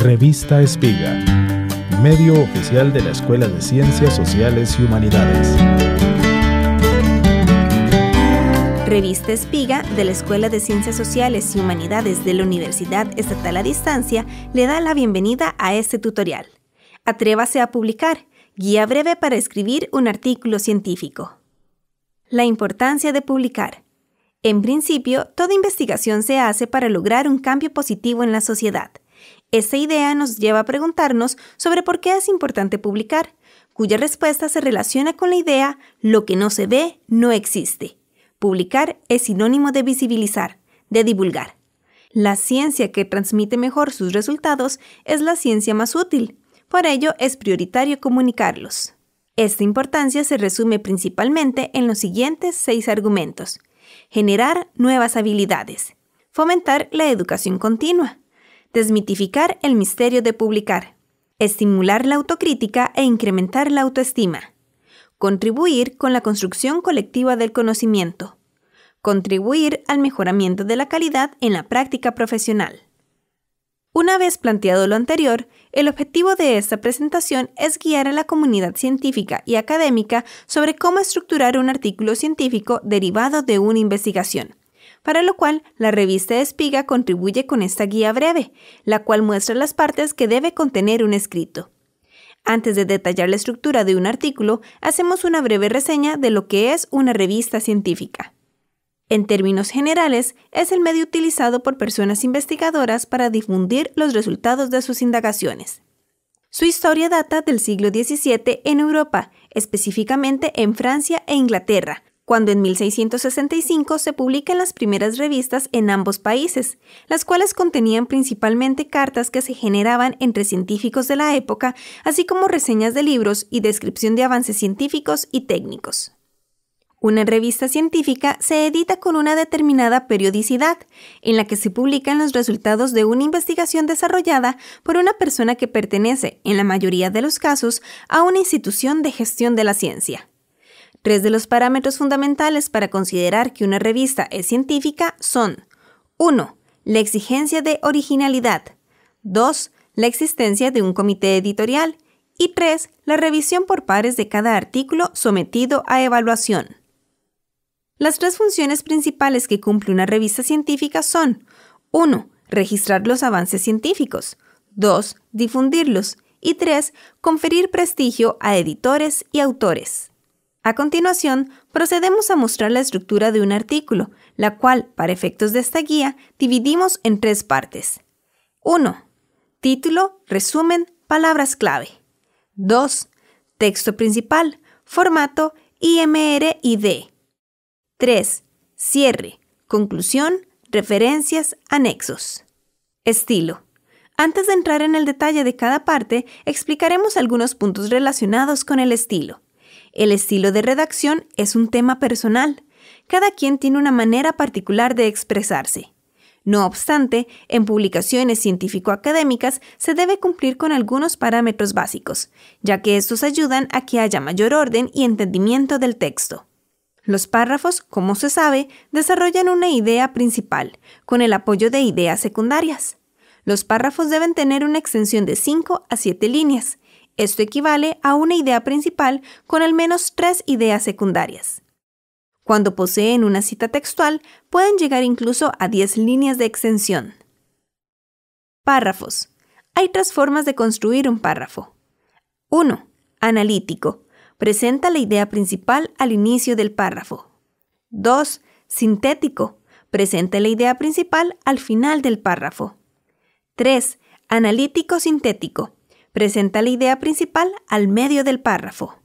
Revista Espiga, medio oficial de la Escuela de Ciencias Sociales y Humanidades. Revista Espiga de la Escuela de Ciencias Sociales y Humanidades de la Universidad Estatal a Distancia le da la bienvenida a este tutorial. Atrévase a publicar, guía breve para escribir un artículo científico. La importancia de publicar. En principio, toda investigación se hace para lograr un cambio positivo en la sociedad, esta idea nos lleva a preguntarnos sobre por qué es importante publicar, cuya respuesta se relaciona con la idea lo que no se ve no existe. Publicar es sinónimo de visibilizar, de divulgar. La ciencia que transmite mejor sus resultados es la ciencia más útil, por ello es prioritario comunicarlos. Esta importancia se resume principalmente en los siguientes seis argumentos. Generar nuevas habilidades. Fomentar la educación continua desmitificar el misterio de publicar, estimular la autocrítica e incrementar la autoestima, contribuir con la construcción colectiva del conocimiento, contribuir al mejoramiento de la calidad en la práctica profesional. Una vez planteado lo anterior, el objetivo de esta presentación es guiar a la comunidad científica y académica sobre cómo estructurar un artículo científico derivado de una investigación para lo cual la revista Espiga contribuye con esta guía breve, la cual muestra las partes que debe contener un escrito. Antes de detallar la estructura de un artículo, hacemos una breve reseña de lo que es una revista científica. En términos generales, es el medio utilizado por personas investigadoras para difundir los resultados de sus indagaciones. Su historia data del siglo XVII en Europa, específicamente en Francia e Inglaterra, cuando en 1665 se publican las primeras revistas en ambos países, las cuales contenían principalmente cartas que se generaban entre científicos de la época, así como reseñas de libros y descripción de avances científicos y técnicos. Una revista científica se edita con una determinada periodicidad, en la que se publican los resultados de una investigación desarrollada por una persona que pertenece, en la mayoría de los casos, a una institución de gestión de la ciencia. Tres de los parámetros fundamentales para considerar que una revista es científica son 1. La exigencia de originalidad. 2. La existencia de un comité editorial. Y 3. La revisión por pares de cada artículo sometido a evaluación. Las tres funciones principales que cumple una revista científica son 1. Registrar los avances científicos. 2. Difundirlos. Y 3. Conferir prestigio a editores y autores. A continuación, procedemos a mostrar la estructura de un artículo, la cual, para efectos de esta guía, dividimos en tres partes. 1. Título, resumen, palabras clave. 2. Texto principal, formato IMRID. 3. Cierre, conclusión, referencias, anexos. Estilo. Antes de entrar en el detalle de cada parte, explicaremos algunos puntos relacionados con el estilo. El estilo de redacción es un tema personal. Cada quien tiene una manera particular de expresarse. No obstante, en publicaciones científico-académicas se debe cumplir con algunos parámetros básicos, ya que estos ayudan a que haya mayor orden y entendimiento del texto. Los párrafos, como se sabe, desarrollan una idea principal, con el apoyo de ideas secundarias. Los párrafos deben tener una extensión de 5 a 7 líneas esto equivale a una idea principal con al menos tres ideas secundarias. Cuando poseen una cita textual, pueden llegar incluso a 10 líneas de extensión. Párrafos. Hay tres formas de construir un párrafo. 1. Analítico. Presenta la idea principal al inicio del párrafo. 2. Sintético. Presenta la idea principal al final del párrafo. 3. Analítico sintético. Presenta la idea principal al medio del párrafo.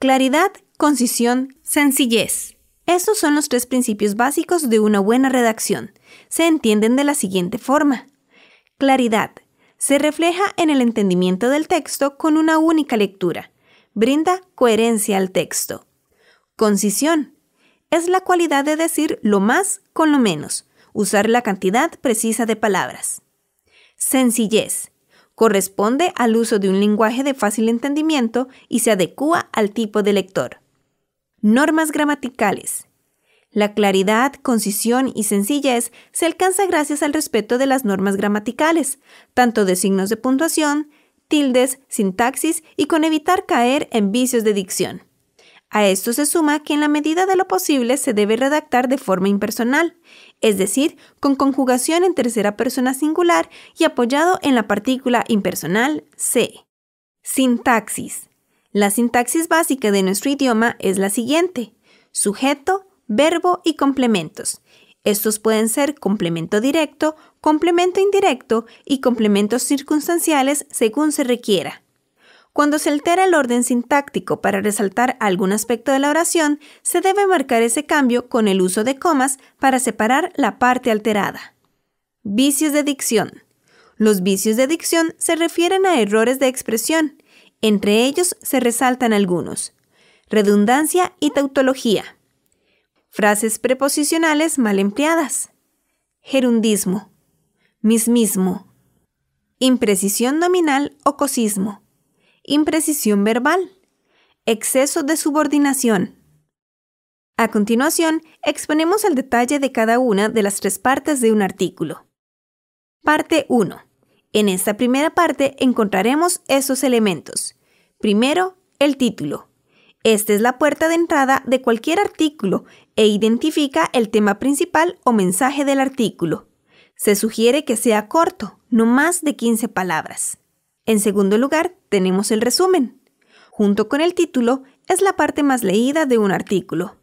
Claridad, concisión, sencillez. Estos son los tres principios básicos de una buena redacción. Se entienden de la siguiente forma. Claridad. Se refleja en el entendimiento del texto con una única lectura. Brinda coherencia al texto. Concisión. Es la cualidad de decir lo más con lo menos, usar la cantidad precisa de palabras. Sencillez corresponde al uso de un lenguaje de fácil entendimiento y se adecúa al tipo de lector. Normas gramaticales. La claridad, concisión y sencillez se alcanza gracias al respeto de las normas gramaticales, tanto de signos de puntuación, tildes, sintaxis y con evitar caer en vicios de dicción. A esto se suma que en la medida de lo posible se debe redactar de forma impersonal, es decir, con conjugación en tercera persona singular y apoyado en la partícula impersonal C. Sintaxis. La sintaxis básica de nuestro idioma es la siguiente. Sujeto, verbo y complementos. Estos pueden ser complemento directo, complemento indirecto y complementos circunstanciales según se requiera. Cuando se altera el orden sintáctico para resaltar algún aspecto de la oración, se debe marcar ese cambio con el uso de comas para separar la parte alterada. Vicios de dicción. Los vicios de dicción se refieren a errores de expresión. Entre ellos se resaltan algunos. Redundancia y tautología. Frases preposicionales mal empleadas. Gerundismo. Mismismo. Imprecisión nominal o cosismo imprecisión verbal, exceso de subordinación. A continuación, exponemos el detalle de cada una de las tres partes de un artículo. Parte 1. En esta primera parte encontraremos esos elementos. Primero, el título. Esta es la puerta de entrada de cualquier artículo e identifica el tema principal o mensaje del artículo. Se sugiere que sea corto, no más de 15 palabras. En segundo lugar, tenemos el resumen. Junto con el título, es la parte más leída de un artículo.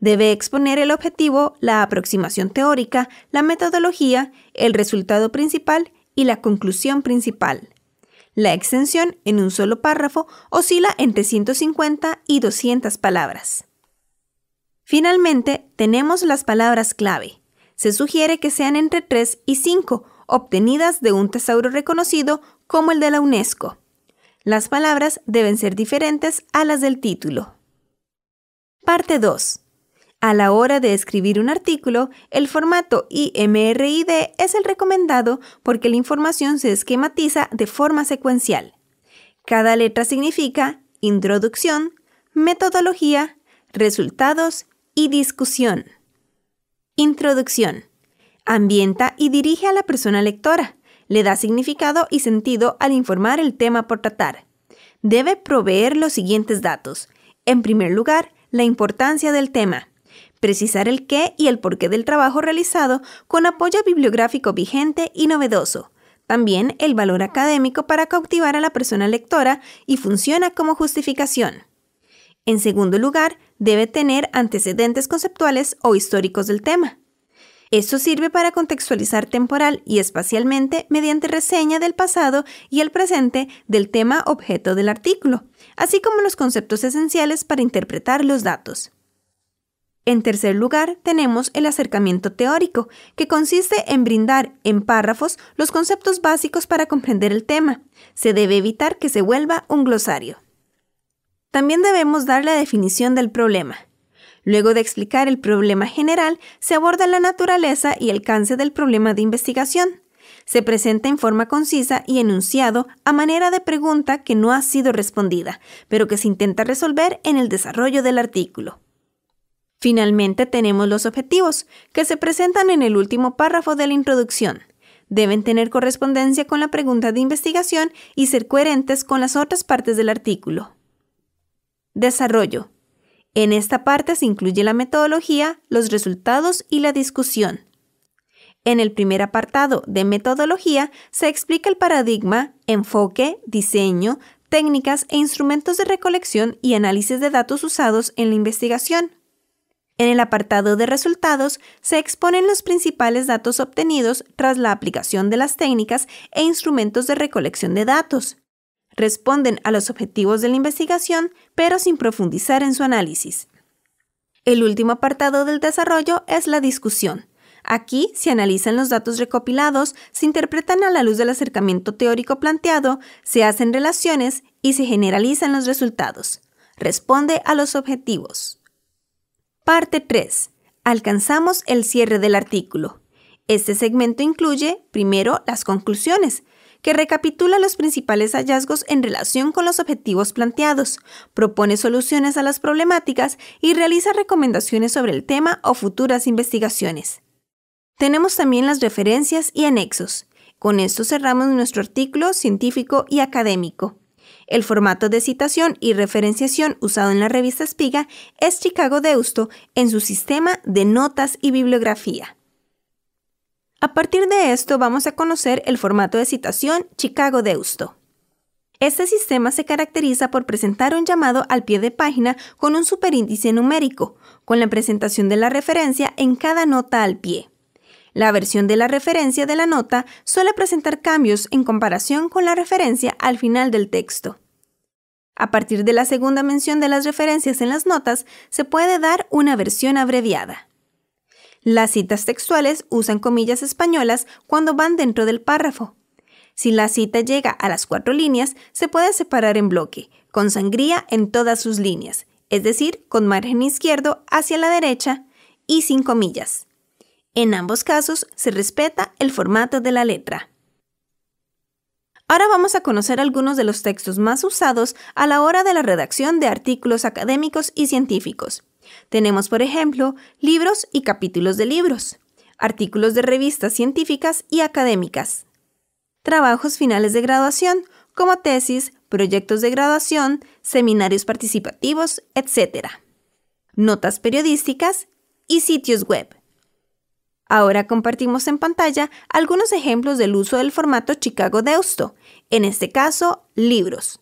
Debe exponer el objetivo, la aproximación teórica, la metodología, el resultado principal y la conclusión principal. La extensión en un solo párrafo oscila entre 150 y 200 palabras. Finalmente, tenemos las palabras clave. Se sugiere que sean entre 3 y 5 obtenidas de un tesauro reconocido como el de la UNESCO. Las palabras deben ser diferentes a las del título. Parte 2. A la hora de escribir un artículo, el formato IMRID es el recomendado porque la información se esquematiza de forma secuencial. Cada letra significa introducción, metodología, resultados y discusión. Introducción ambienta y dirige a la persona lectora, le da significado y sentido al informar el tema por tratar. Debe proveer los siguientes datos. En primer lugar, la importancia del tema. Precisar el qué y el porqué del trabajo realizado con apoyo bibliográfico vigente y novedoso. También el valor académico para cautivar a la persona lectora y funciona como justificación. En segundo lugar, debe tener antecedentes conceptuales o históricos del tema. Esto sirve para contextualizar temporal y espacialmente mediante reseña del pasado y el presente del tema objeto del artículo, así como los conceptos esenciales para interpretar los datos. En tercer lugar, tenemos el acercamiento teórico, que consiste en brindar en párrafos los conceptos básicos para comprender el tema. Se debe evitar que se vuelva un glosario. También debemos dar la definición del problema. Luego de explicar el problema general, se aborda la naturaleza y alcance del problema de investigación. Se presenta en forma concisa y enunciado a manera de pregunta que no ha sido respondida, pero que se intenta resolver en el desarrollo del artículo. Finalmente tenemos los objetivos, que se presentan en el último párrafo de la introducción. Deben tener correspondencia con la pregunta de investigación y ser coherentes con las otras partes del artículo. Desarrollo. En esta parte se incluye la metodología, los resultados y la discusión. En el primer apartado de metodología se explica el paradigma, enfoque, diseño, técnicas e instrumentos de recolección y análisis de datos usados en la investigación. En el apartado de resultados se exponen los principales datos obtenidos tras la aplicación de las técnicas e instrumentos de recolección de datos, responden a los objetivos de la investigación, pero sin profundizar en su análisis. El último apartado del desarrollo es la discusión. Aquí se analizan los datos recopilados, se interpretan a la luz del acercamiento teórico planteado, se hacen relaciones y se generalizan los resultados. Responde a los objetivos. Parte 3. Alcanzamos el cierre del artículo. Este segmento incluye, primero, las conclusiones, que recapitula los principales hallazgos en relación con los objetivos planteados, propone soluciones a las problemáticas y realiza recomendaciones sobre el tema o futuras investigaciones. Tenemos también las referencias y anexos. Con esto cerramos nuestro artículo científico y académico. El formato de citación y referenciación usado en la revista Espiga es Chicago Deusto en su sistema de notas y bibliografía. A partir de esto vamos a conocer el formato de citación Chicago Deusto. Este sistema se caracteriza por presentar un llamado al pie de página con un superíndice numérico, con la presentación de la referencia en cada nota al pie. La versión de la referencia de la nota suele presentar cambios en comparación con la referencia al final del texto. A partir de la segunda mención de las referencias en las notas, se puede dar una versión abreviada. Las citas textuales usan comillas españolas cuando van dentro del párrafo. Si la cita llega a las cuatro líneas, se puede separar en bloque, con sangría en todas sus líneas, es decir, con margen izquierdo hacia la derecha y sin comillas. En ambos casos se respeta el formato de la letra. Ahora vamos a conocer algunos de los textos más usados a la hora de la redacción de artículos académicos y científicos. Tenemos, por ejemplo, libros y capítulos de libros, artículos de revistas científicas y académicas, trabajos finales de graduación, como tesis, proyectos de graduación, seminarios participativos, etc. Notas periodísticas y sitios web. Ahora compartimos en pantalla algunos ejemplos del uso del formato Chicago Deusto, en este caso, libros.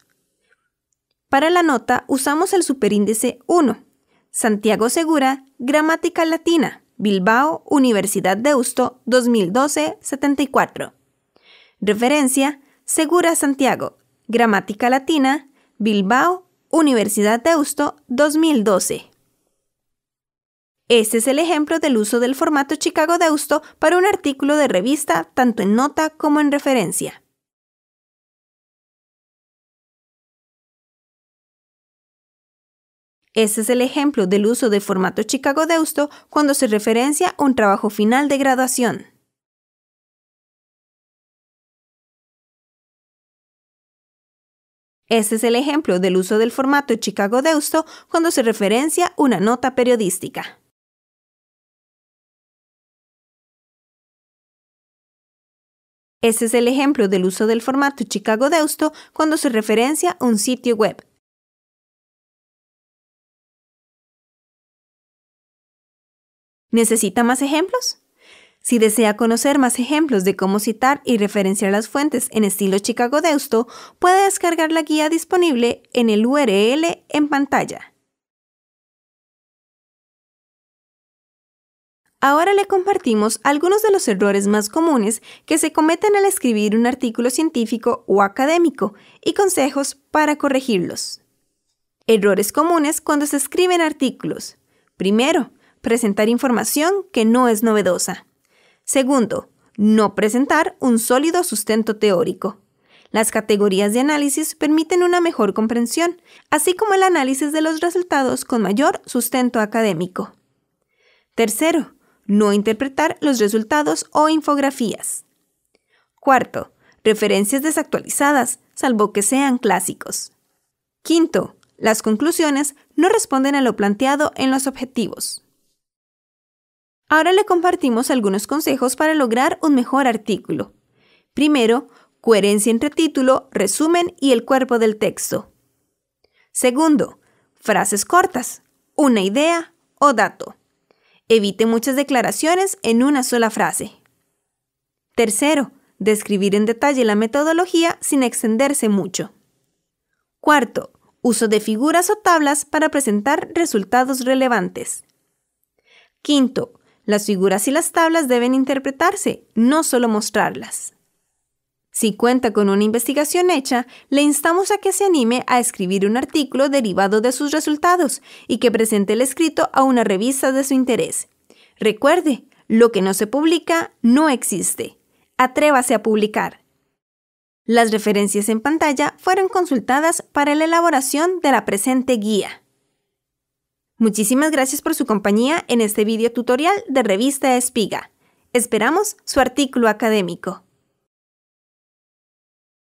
Para la nota usamos el superíndice 1, Santiago Segura, Gramática Latina, Bilbao, Universidad de Deusto, 2012-74. Referencia, Segura Santiago, Gramática Latina, Bilbao, Universidad de Deusto, 2012. Este es el ejemplo del uso del formato Chicago de Deusto para un artículo de revista tanto en nota como en referencia. Ese es el ejemplo del uso del formato Chicago Deusto cuando se referencia un trabajo final de graduación. Ese es el ejemplo del uso del formato Chicago Deusto cuando se referencia una nota periodística. Ese es el ejemplo del uso del formato Chicago Deusto cuando se referencia un sitio web. ¿Necesita más ejemplos? Si desea conocer más ejemplos de cómo citar y referenciar las fuentes en estilo Chicago Deusto, puede descargar la guía disponible en el URL en pantalla. Ahora le compartimos algunos de los errores más comunes que se cometen al escribir un artículo científico o académico y consejos para corregirlos. Errores comunes cuando se escriben artículos. Primero, presentar información que no es novedosa. Segundo, no presentar un sólido sustento teórico. Las categorías de análisis permiten una mejor comprensión, así como el análisis de los resultados con mayor sustento académico. Tercero, no interpretar los resultados o infografías. Cuarto, referencias desactualizadas, salvo que sean clásicos. Quinto, las conclusiones no responden a lo planteado en los objetivos. Ahora le compartimos algunos consejos para lograr un mejor artículo. Primero, coherencia entre título, resumen y el cuerpo del texto. Segundo, frases cortas, una idea o dato. Evite muchas declaraciones en una sola frase. Tercero, describir en detalle la metodología sin extenderse mucho. Cuarto, uso de figuras o tablas para presentar resultados relevantes. Quinto, las figuras y las tablas deben interpretarse, no solo mostrarlas. Si cuenta con una investigación hecha, le instamos a que se anime a escribir un artículo derivado de sus resultados y que presente el escrito a una revista de su interés. Recuerde, lo que no se publica no existe. Atrévase a publicar. Las referencias en pantalla fueron consultadas para la elaboración de la presente guía. Muchísimas gracias por su compañía en este video tutorial de Revista Espiga. Esperamos su artículo académico.